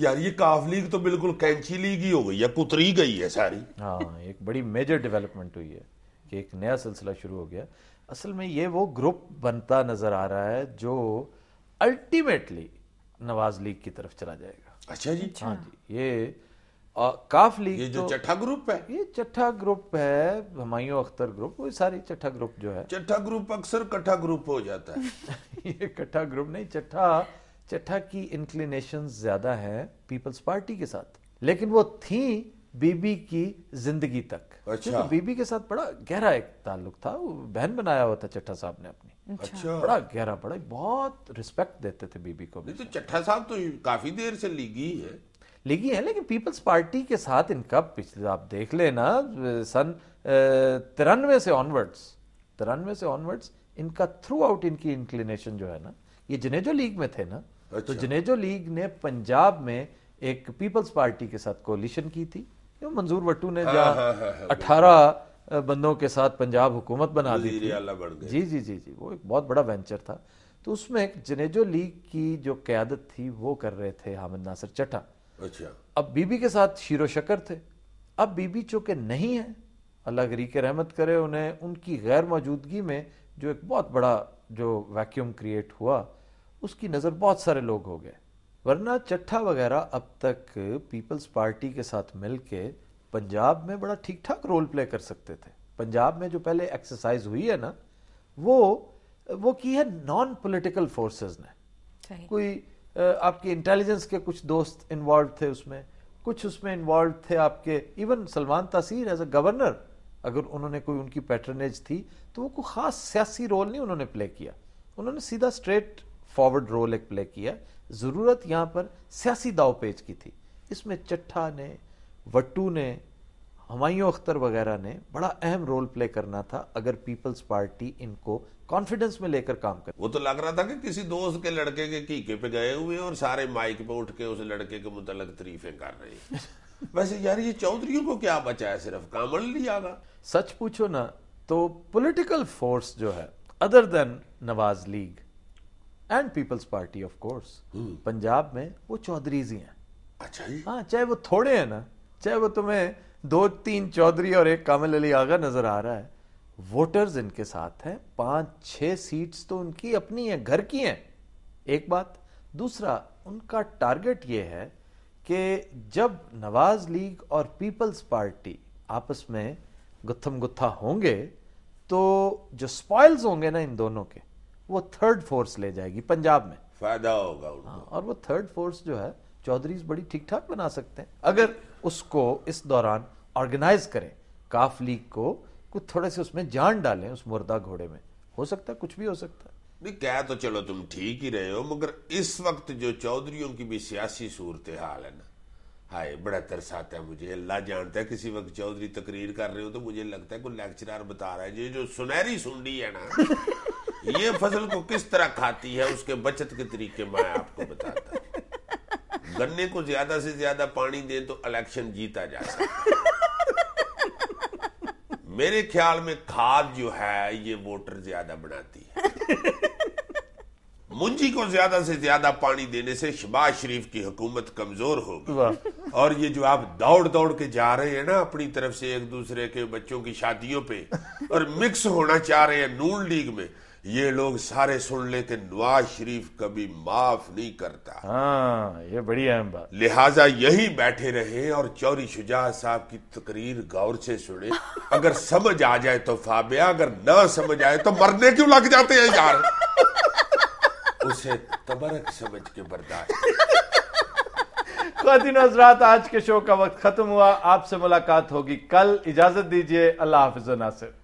यार ये काफ लीग तो बिल्कुल कैंची लीग ही हो गई है कुतरी गई है सारी हाँ एक बड़ी मेजर डेवलपमेंट हुई है कि एक नया सिलसिला शुरू हो गया असल में ये वो ग्रुप बनता नजर आ रहा है जो अल्टीमेटली नवाज लीग की तरफ चला जाएगा अच्छा जी हाँ जी ये आ, काफ लीग ये जो तो, चट्ठा ग्रुप है ये चट्ठा ग्रुप है हमायूं अख्तर ग्रुप वो सारी चट्ठा ग्रुप जो है चट्ठा ग्रुप अक्सर कट्ठा ग्रुप हो जाता है ये कट्ठा ग्रुप नहीं चट्ठा चट्ठा की इंक्लिनेशन ज्यादा है पीपल्स पार्टी के साथ लेकिन वो थी बीबी की जिंदगी तक अच्छा तो बीबी के साथ बड़ा गहरा एक ताल्लुक था बहन बनाया हुआ था चट्टा साहब ने अपनी अच्छा।, अच्छा बड़ा गहरा बड़ा बहुत रिस्पेक्ट देते थे बीबी को नहीं तो चट्टा साहब तो काफी देर से लीगी है लीगी है लेकिन पीपल्स पार्टी के साथ इनका पिछले आप देख लेना सन तिरानवे से ऑनवर्ड्स तिरानवे से ऑनवर्ड्स इनका थ्रू आउट इनकी इंक्लिनेशन जो है ना ये जिन्हें जो लीग में थे ना तो अच्छा। तो जनेजो लीग ने पंजाब में एक पीपल्स पार्टी के साथ कोलिशन की थी जो मंजूर वट्टू ने जहाँ हाँ, हाँ, हाँ, अठारह बंदों के साथ पंजाब हुकूमत बना दी थी जी जी जी जी वो एक बहुत बड़ा वेंचर था तो उसमें जनेजो लीग की जो क्यादत थी वो कर रहे थे हामिद नासिर चटा अच्छा अब बीबी के साथ शीरो शकर थे अब बीबी चूंकि नहीं है अल्लाह गरी के रहमत करे उन्हें उनकी गैर मौजूदगी में जो एक बहुत बड़ा जो वैक्यूम क्रिएट हुआ उसकी नज़र बहुत सारे लोग हो गए वरना चट्ठा वगैरह अब तक पीपल्स पार्टी के साथ मिल के पंजाब में बड़ा ठीक ठाक रोल प्ले कर सकते थे पंजाब में जो पहले एक्सरसाइज हुई है ना वो वो की है नॉन पॉलिटिकल फोर्सेस ने कोई आपके इंटेलिजेंस के कुछ दोस्त इन्वॉल्व थे उसमें कुछ उसमें इन्वॉल्व थे आपके इवन सलमान तासीर एज अ गवर्नर अगर उन्होंने कोई उनकी पैटर्नेज थी तो वो कोई ख़ास सियासी रोल नहीं उन्होंने प्ले किया उन्होंने सीधा स्ट्रेट फॉरवर्ड रोल एक प्ले किया ज़रूरत यहां पर सियासी दाव पेज की थी इसमें चट्ठा ने वट्टू ने हमायूं अख्तर वगैरह ने बड़ा अहम रोल प्ले करना था अगर पीपल्स पार्टी इनको कॉन्फिडेंस में लेकर काम करे वो तो लग रहा था कि किसी दोस्त के लड़के के कीके पे गए हुए और सारे माइक पे उठ के उस लड़के के मुतलक तरीफें कर रहे हैं वैसे यार ये चौधरीयों को क्या बचाया सिर्फ कामल लिया का सच पूछो ना तो पॉलिटिकल फोर्स जो है other than Nawaz league and peoples party of course Punjab में वो चौधरीज ही हैं अच्छा जी हाँ चाहे वो थोड़े हैं ना चाहे वो तुम्हें दो तीन चौधरी और एक कामिल अली आगा नजर आ रहा है वोटर्स इनके साथ हैं पांच छह सीट्स तो उनकी अपनी है घर की हैं एक बात दूसरा उनका टारगेट ये है कि जब नवाज लीग और पीपल्स पार्टी आपस में गुत्थम गुत्था होंगे तो जो स्पॉयल्स होंगे ना इन दोनों के वो थर्ड फोर्स ले जाएगी पंजाब में फायदा होगा उनको हाँ, और वो थर्ड फोर्स जो है चौधरी बड़ी ठीक ठाक बना सकते हैं अगर उसको इस दौरान ऑर्गेनाइज करें काफ लीग को कुछ थोड़े से उसमें जान डालें उस मुर्दा घोड़े में हो सकता है कुछ भी हो सकता है नहीं कह तो चलो तुम ठीक ही रहे हो मगर इस वक्त जो चौधरीों की भी सियासी सूरत हाल है ना हाय बड़ा तरसाता है मुझे अल्लाह जानता है किसी वक्त चौधरी तकरीर कर रहे हो तो मुझे लगता है कोई लेक्चरार बता रहा है जो सुनहरी सुन है ना ये फसल को किस तरह खाती है उसके बचत के तरीके मैं आपको बताता हूँ गन्ने को ज्यादा से ज्यादा पानी दे तो इलेक्शन जीता जा सकता मेरे ख्याल में खाद जो है ये वोटर ज्यादा बनाती है मुंजी को ज्यादा से ज्यादा पानी देने से शबाज शरीफ की हुकूमत कमजोर होगी और ये जो आप दौड़ दौड़ के जा रहे हैं ना अपनी तरफ से एक दूसरे के बच्चों की शादियों पे और मिक्स होना चाह रहे हैं नून लीग में ये लोग सारे सुन ले कि नवाज शरीफ कभी माफ नहीं करता हाँ ये बड़ी अहम बात लिहाजा यही बैठे रहे और चौरी शुजा साहब की तकरीर गौर से सुने अगर समझ आ जाए तो फाबिया अगर ना समझ आए तो मरने क्यों लग जाते हैं यार उसे तबरक समझ के बर्दाश्त खातिन हजरात आज के शो का वक्त खत्म हुआ आपसे मुलाकात होगी कल इजाजत दीजिए अल्लाह हाफिज नासिर